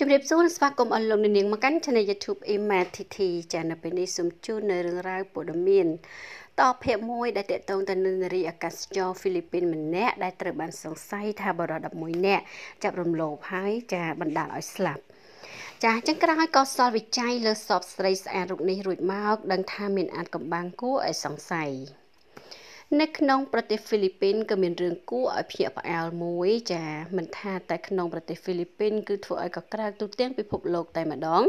ជម្រាបសួរស្វាគមន៍អស់លោកអ្នកនាងមកកាន់ Channel YouTube Emma TT ចានៅពេលនេះសូមជូននៅរឿងរ៉ាវព័ត៌មានតបភាពមួយដែលតកតងទៅនឹងនារីអាកាសចរហ្វីលីពីនម្នាក់ដែលត្រូវបានសង្ស័យថាបរិវត្ត11នាក់ចាប់រំលោភហើយចាបណ្ដាលឲ្យស្លាប់ចាស់ចឹងក្រោយក៏សល់វិច័យលើសពស្រីស្អាតរូបនេះរួចមកដឹងថាមានអាចកំបាំងគួរឲ្យសង្ស័យនៅក្នុងប្រទេសហ្វីលីពីនក៏មានរឿងគួរឲ្យភ្ញាក់ផ្អើលមួយចាមិនថាតែក្នុងប្រទេសហ្វីលីពីនគឺធ្វើឲ្យកក្រើកទូទាំងពិភពលោកតែម្ដង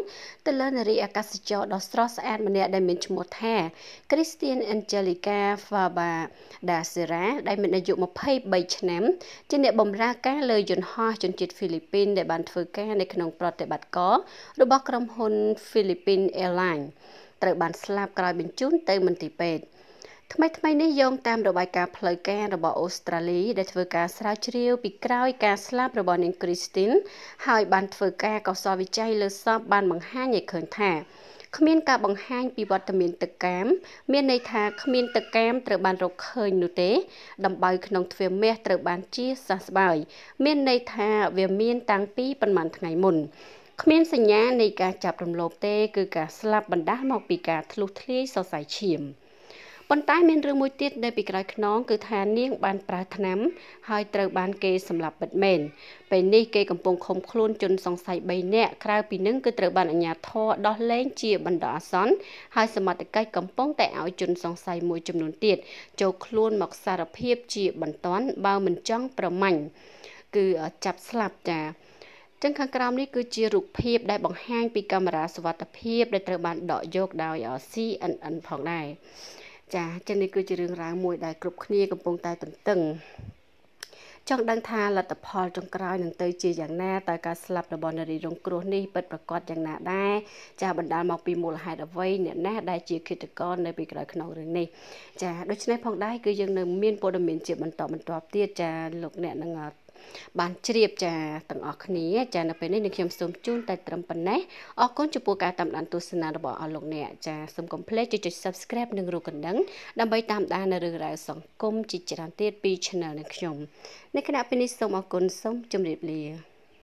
ទៅលើនារីអាកាសចរដ៏ស្រស់ស្អាតម្នាក់ដែលមានឈ្មោះថា Christian Angelica Faba da Serra ដែលមានអាយុ23ឆ្នាំជាអ្នកបម្រើការលើយន្តហោះជនជាតិហ្វីលីពីនដែលបានធ្វើការនៅក្នុងប្រតិបត្តិការរបស់ក្រុមហ៊ុន Philippine Airlines ត្រូវបានស្លាប់ក្រោយបញ្ជូនទៅមន្ទីរពេទ្យថ្មីថ្មីនេះយោងតាមរបាយការណ៍ផ្លូវការរបស់អូស្ត្រាលីដែលធ្វើការស្រាវជ្រាវពីក្រោយការស្លាប់របស់នាងគ្រីស្ទីនហើយបានធ្វើការកោសលវិច័យលើសពបានបង្ហាញឲ្យឃើញថាគ្មានការបង្ហាញពីវត្តមានទឹកកាមមានន័យថាគ្មានទឹកកាមត្រូវបានរកឃើញនោះទេដំបៅក្នុងទ្វារមាសត្រូវបានជាសះស្បើយមានន័យថាវាមានតាំងពីប្រហែលថ្ងៃមុនគ្មានសញ្ញានៃការចាប់រំលោភទេគឺការស្លាប់បណ្ដាលមកពីការធ្លុះធ្លាយសរសៃឈាម។ប៉ុន្តែមានរឿងមួយទៀតនៅពីក្រោយខ្នងគឺថានាង បានប្រើថ្នាំហើយត្រូវបានគេសម្លាប់ពិតមែនពេលនេះគេកំពុងឃុំខ្លួនជនសង្ស័យ3នាក់ក្រៅពីនឹងគឺត្រូវបានអាជ្ញាធរដោះលែងជាបណ្ដោះអាសន្នហើយសមត្ថកិច្ចកំពុងតែឲ្យជនសង្ស័យមួយចំនួនទៀតចូលខ្លួនមកសារភាពជាបន្ទាន់បើមិនចង់ប្រម៉ាញ់គឺចាប់ស្លាប់ចា៎ចឹងខាងក្រោមនេះគឺជារូបភាពដែលបង្ហាញពីកាមេរ៉ាសុវត្ថិភាពដែលត្រូវបានដកយកដោយ CNN ផងដែរចាចឹងនេះគឺជារឿងរ៉ាវមួយ ដែលគ្រប់គ្នាកំពុងតែទន្ទឹងចង់ដឹងថាលទ្ធផលចុងក្រោយនឹងទៅជាយ៉ាងណាតើការស្លាប់របស់នារីរងគ្រោះនេះពិតប្រាកដយ៉ាងណាដែរចាបណ្ដាលមកពីមូលហេតុអ្វី អ្នកណាដែលជាឃាតករនៅពីក្រោយខ្នងរឿងនេះចាដូច្នេះផងដែរគឺយើងនៅមានព័ត៌មានជាបន្តបន្ទាប់ទៀតចាលោកអ្នកនឹងបានជ្រាបចាទាំងអស់គ្នាចានៅពេលនេះនឹងខ្ញុំសូមជូនតែត្រឹមប៉ុណ្ណេះអរគុណចំពោះការតាមដានទស្សនារបស់អស់លោកអ្នកចាសូមកុំភ្លេចចុច Subscribe និងរូបកណ្ដឹងដើម្បីតាមដាននៅរឿងរ៉ាវសង្គមជាច្រើនទៀតពី Channel នេះខ្ញុំនៅក្នុងពេលនេះសូមអរគុណសូមជម្រាបលា